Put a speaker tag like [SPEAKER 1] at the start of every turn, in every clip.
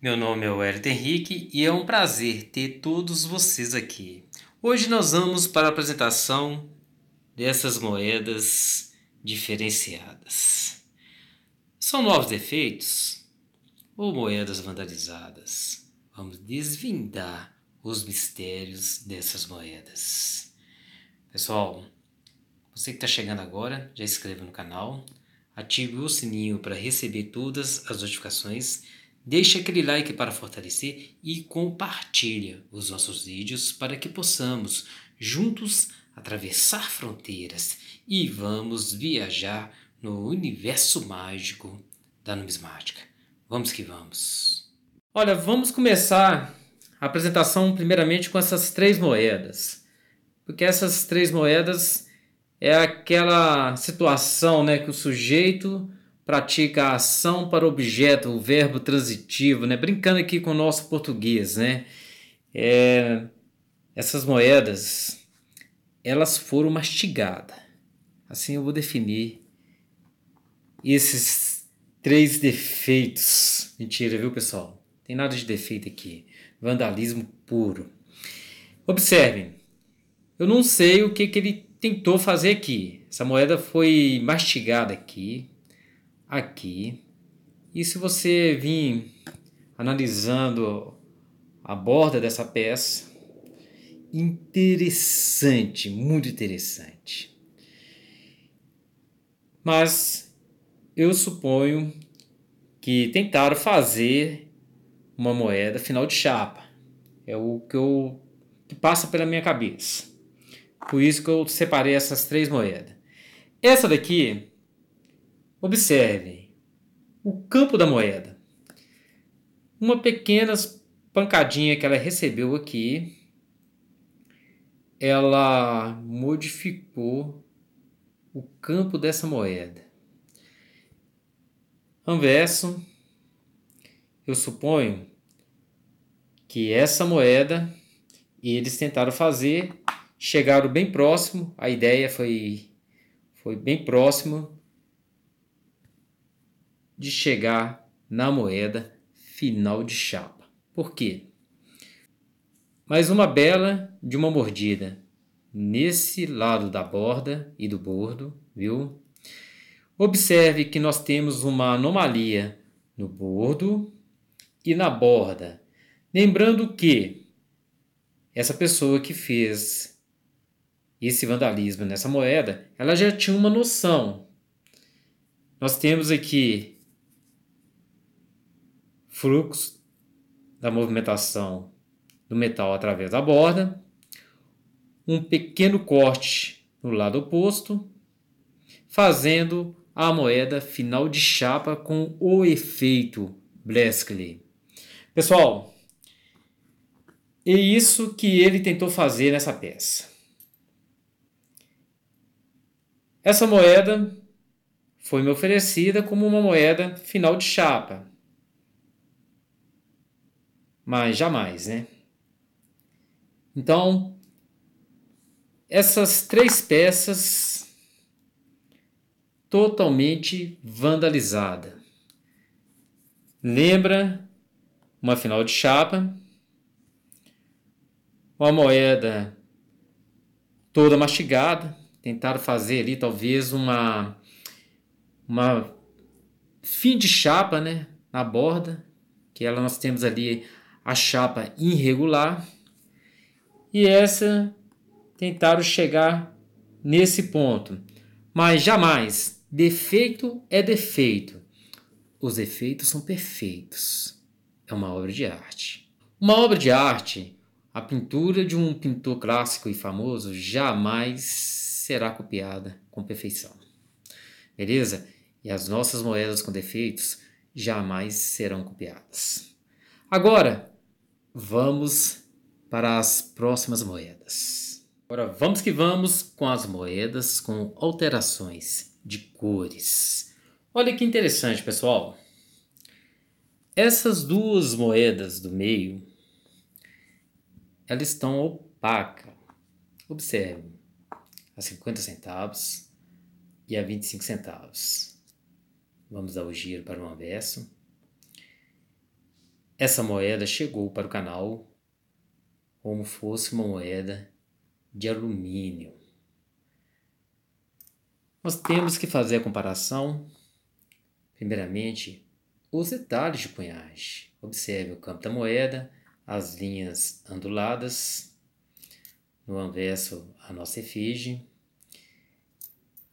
[SPEAKER 1] Meu nome é Wellington Henrique e é um prazer ter todos vocês aqui. Hoje nós vamos para a apresentação dessas moedas diferenciadas. São novos defeitos ou moedas vandalizadas? Vamos desvendar os mistérios dessas moedas. Pessoal, você que está chegando agora, já inscreva no canal, ative o sininho para receber todas as notificações Deixe aquele like para fortalecer e compartilha os nossos vídeos para que possamos juntos atravessar fronteiras e vamos viajar no universo mágico da numismática. Vamos que vamos. Olha, vamos começar a apresentação primeiramente com essas três moedas. Porque essas três moedas é aquela situação, né, que o sujeito pratica a ação para objeto, o verbo transitivo, né? Brincando aqui com o nosso português, né? É, essas moedas, elas foram mastigadas. Assim eu vou definir esses três defeitos. Mentira, viu, pessoal? Tem nada de defeito aqui. Vandalismo puro. Observem. Eu não sei o que, que ele tentou fazer aqui. Essa moeda foi mastigada aqui, aqui. E se você vir analisando a borda dessa peça, interessante, muito interessante. Mas eu suponho que tentaram fazer uma moeda final de chapa. É o que, eu, que passa pela minha cabeça. Por isso que eu separei essas três moedas. Essa daqui Observem o campo da moeda. Uma pequena pancadinha que ela recebeu aqui, ela modificou o campo dessa moeda. Anverso, eu suponho que essa moeda e eles tentaram fazer, chegaram bem próximo, a ideia foi, foi bem próxima de chegar na moeda final de chapa. Por quê? Mais uma bela de uma mordida nesse lado da borda e do bordo, viu? Observe que nós temos uma anomalia no bordo e na borda. Lembrando que essa pessoa que fez esse vandalismo nessa moeda, ela já tinha uma noção. Nós temos aqui fluxo da movimentação do metal através da borda, um pequeno corte no lado oposto, fazendo a moeda final de chapa com o efeito Bleskley. Pessoal, é isso que ele tentou fazer nessa peça. Essa moeda foi me oferecida como uma moeda final de chapa mas jamais, né? Então, essas três peças totalmente vandalizada. Lembra uma final de chapa, uma moeda toda mastigada, tentaram fazer ali talvez uma uma fim de chapa, né, na borda, que ela nós temos ali a chapa irregular e essa tentaram chegar nesse ponto. Mas jamais, defeito é defeito. Os defeitos são perfeitos. É uma obra de arte. Uma obra de arte, a pintura de um pintor clássico e famoso jamais será copiada com perfeição. Beleza? E as nossas moedas com defeitos jamais serão copiadas. Agora, vamos para as próximas moedas. Agora vamos que vamos com as moedas com alterações de cores. Olha que interessante, pessoal. Essas duas moedas do meio, elas estão opacas. Observe, a 50 centavos e a 25 centavos. Vamos dar o giro para o avesso. Essa moeda chegou para o canal como fosse uma moeda de alumínio. Nós temos que fazer a comparação, primeiramente, os detalhes de cunhagem. Observe o campo da moeda, as linhas onduladas, no anverso a nossa efígie.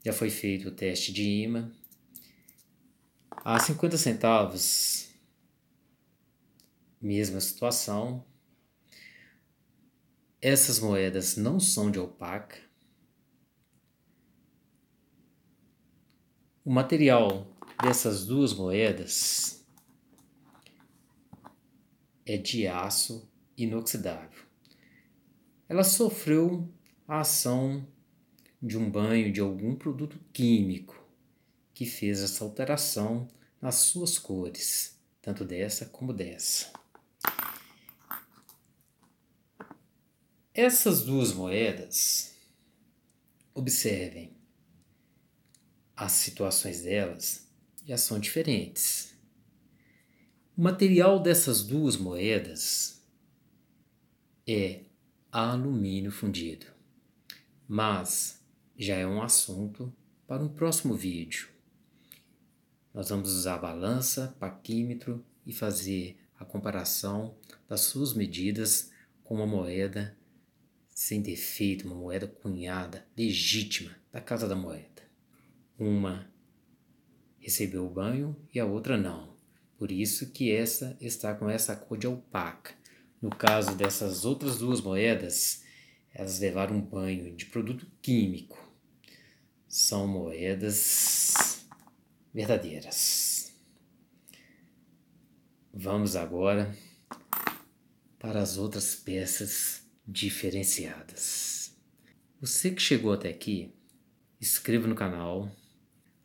[SPEAKER 1] Já foi feito o teste de imã. A 50 centavos Mesma situação. Essas moedas não são de opaca. O material dessas duas moedas é de aço inoxidável. Ela sofreu a ação de um banho de algum produto químico que fez essa alteração nas suas cores, tanto dessa como dessa. Essas duas moedas, observem, as situações delas já são diferentes. O material dessas duas moedas é alumínio fundido, mas já é um assunto para um próximo vídeo. Nós vamos usar balança, paquímetro e fazer a comparação das suas medidas com uma moeda sem defeito, uma moeda cunhada, legítima, da Casa da Moeda. Uma recebeu o banho e a outra não. Por isso que essa está com essa cor de alpaca. No caso dessas outras duas moedas, elas levaram um banho de produto químico. São moedas verdadeiras. Vamos agora para as outras peças diferenciadas. Você que chegou até aqui, inscreva no canal,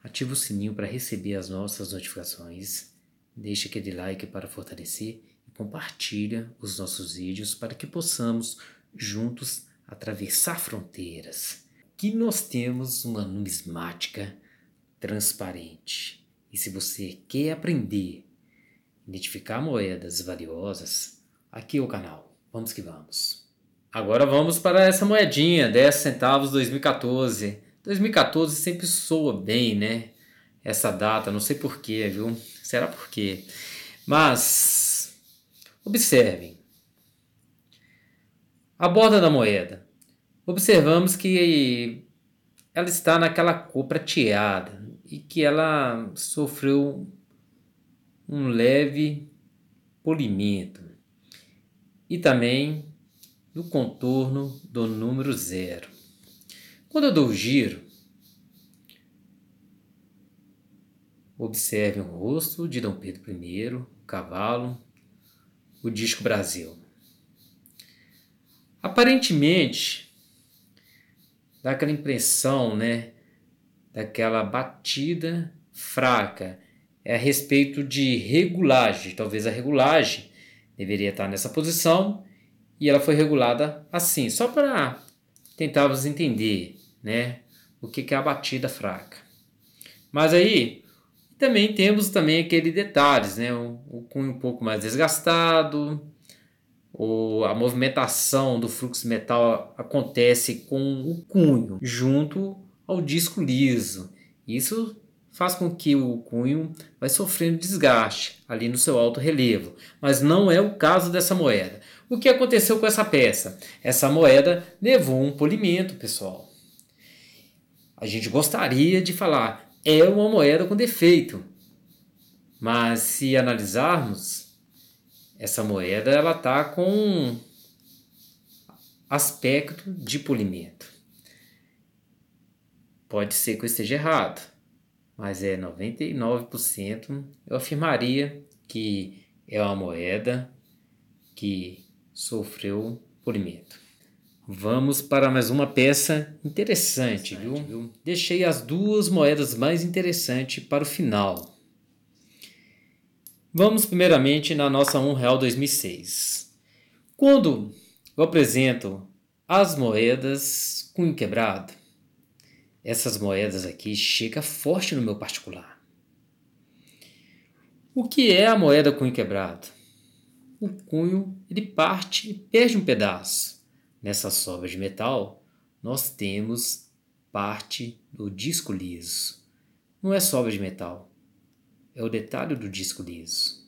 [SPEAKER 1] ative o sininho para receber as nossas notificações, deixe aquele like para fortalecer e compartilha os nossos vídeos para que possamos juntos atravessar fronteiras. Que nós temos uma numismática transparente. E se você quer aprender a identificar moedas valiosas, aqui é o canal. Vamos que vamos. Agora vamos para essa moedinha, 10 centavos 2014. 2014 sempre soa bem, né? Essa data, não sei porquê, viu? Será porquê? Mas observem. A borda da moeda. Observamos que ela está naquela cor prateada e que ela sofreu um leve polimento. E também do contorno do número zero. Quando eu dou o giro, observe o rosto de Dom Pedro I, o cavalo, o disco Brasil. Aparentemente, dá aquela impressão, né, daquela batida fraca. É a respeito de regulagem, talvez a regulagem deveria estar nessa posição e ela foi regulada assim, só para tentarmos entender, né, o que, é a batida fraca. Mas aí também temos também aquele detalhes, né, o, o cunho um pouco mais desgastado, o, a movimentação do fluxo metal acontece com o cunho junto ao disco liso. Isso faz com que o cunho vai sofrendo desgaste ali no seu alto relevo, mas não é o caso dessa moeda. O que aconteceu com essa peça? Essa moeda levou um polimento, pessoal. A gente gostaria de falar, é uma moeda com defeito. Mas se analisarmos, essa moeda ela está com aspecto de polimento. Pode ser que eu esteja errado, mas é 99% eu afirmaria que é uma moeda que sofreu por medo. Vamos para mais uma peça interessante, interessante viu? viu? Deixei as duas moedas mais interessantes para o final. Vamos primeiramente na nossa real 2006. Quando eu apresento as moedas cunho quebrado, essas moedas aqui chega forte no meu particular. O que é a moeda cunho quebrado? o cunho ele parte e perde um pedaço. Nessa sobra de metal, nós temos parte do disco liso. Não é sobra de metal, é o detalhe do disco liso.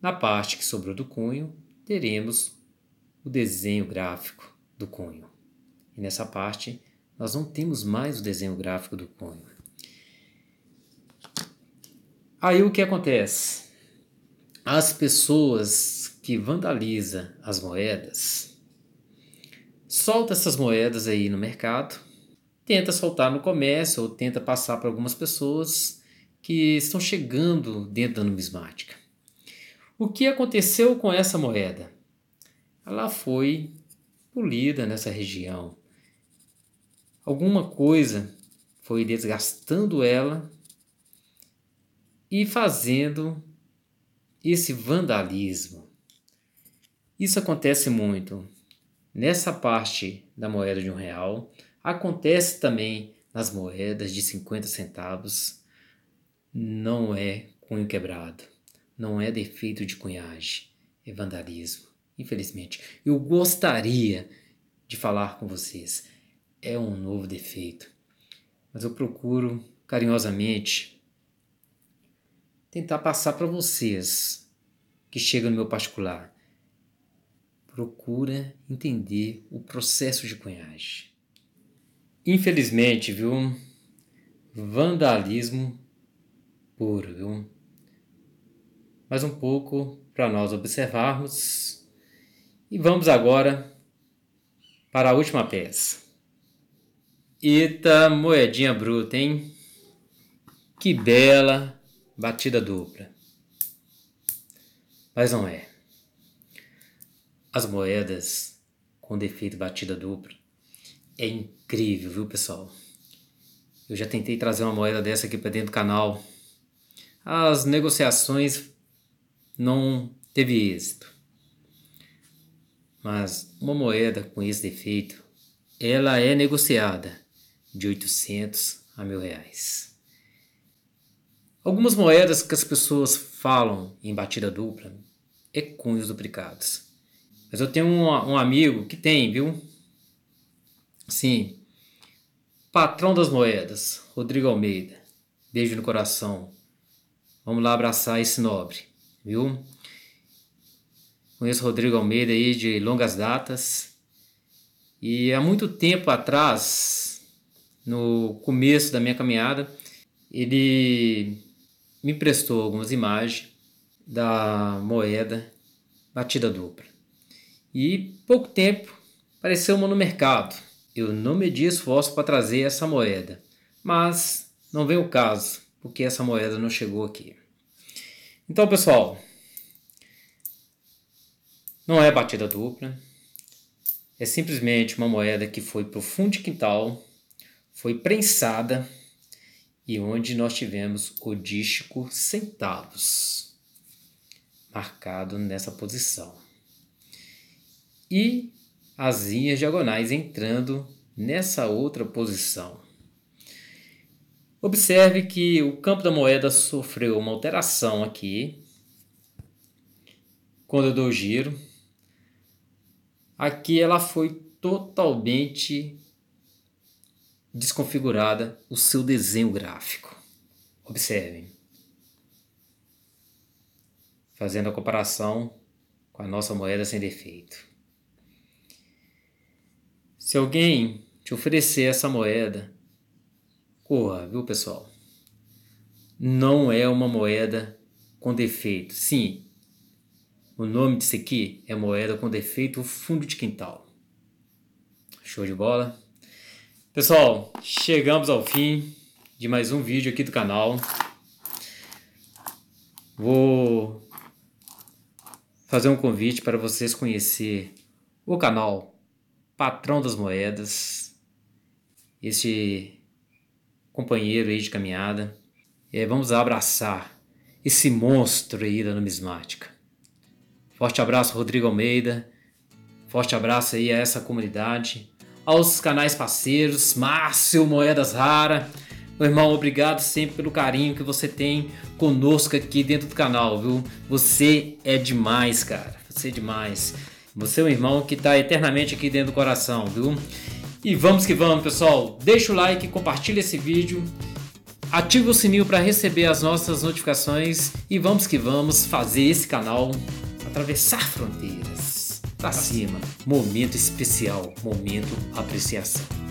[SPEAKER 1] Na parte que sobrou do cunho, teremos o desenho gráfico do cunho. E nessa parte, nós não temos mais o desenho gráfico do cunho. Aí o que acontece? as pessoas que vandaliza as moedas, solta essas moedas aí no mercado, tenta soltar no comércio ou tenta passar para algumas pessoas que estão chegando dentro da numismática. O que aconteceu com essa moeda? Ela foi polida nessa região. Alguma coisa foi desgastando ela e fazendo esse vandalismo. Isso acontece muito. Nessa parte da moeda de um real, acontece também nas moedas de 50 centavos. Não é cunho quebrado, não é defeito de cunhagem, é vandalismo, infelizmente. Eu gostaria de falar com vocês, é um novo defeito, mas eu procuro carinhosamente tentar passar para vocês que chegam no meu particular. Procura entender o processo de cunhagem. Infelizmente, viu? Vandalismo puro, viu? Mais um pouco para nós observarmos. E vamos agora para a última peça. Eita, moedinha bruta, hein? Que bela batida dupla. Mas não é. As moedas com defeito batida dupla é incrível, viu, pessoal? Eu já tentei trazer uma moeda dessa aqui para dentro do canal. As negociações não teve êxito. Mas uma moeda com esse defeito, ela é negociada de 800 a mil reais. Algumas moedas que as pessoas falam em batida dupla é cunhos duplicados. Mas eu tenho um, um amigo que tem, viu? Sim. Patrão das moedas, Rodrigo Almeida. Beijo no coração. Vamos lá abraçar esse nobre, viu? Conheço Rodrigo Almeida aí de longas datas. E há muito tempo atrás, no começo da minha caminhada, ele me emprestou algumas imagens da moeda batida dupla. E pouco tempo apareceu uma no mercado. Eu não medi esforço para trazer essa moeda, mas não vem o caso, porque essa moeda não chegou aqui. Então, pessoal, não é batida dupla, é simplesmente uma moeda que foi para o fundo de quintal, foi prensada e onde nós tivemos o dístico centavos marcado nessa posição. E as linhas diagonais entrando nessa outra posição. Observe que o campo da moeda sofreu uma alteração aqui. Quando eu dou o giro, aqui ela foi totalmente desconfigurada o seu desenho gráfico. Observem. Fazendo a comparação com a nossa moeda sem defeito. Se alguém te oferecer essa moeda, corra, viu pessoal? Não é uma moeda com defeito. Sim, o nome disso aqui é moeda com defeito fundo de quintal. Show de bola? Pessoal, chegamos ao fim de mais um vídeo aqui do canal. Vou fazer um convite para vocês conhecer o canal Patrão das Moedas. esse companheiro aí de caminhada. É, vamos abraçar esse monstro aí da numismática. Forte abraço, Rodrigo Almeida. Forte abraço aí a essa comunidade aos canais parceiros, Márcio Moedas Rara. Meu irmão, obrigado sempre pelo carinho que você tem conosco aqui dentro do canal, viu? Você é demais, cara. Você é demais. Você é um irmão que está eternamente aqui dentro do coração, viu? E vamos que vamos, pessoal. Deixa o like, compartilha esse vídeo, ativa o sininho para receber as nossas notificações e vamos que vamos fazer esse canal atravessar fronteiras pra cima. Momento especial, momento apreciação.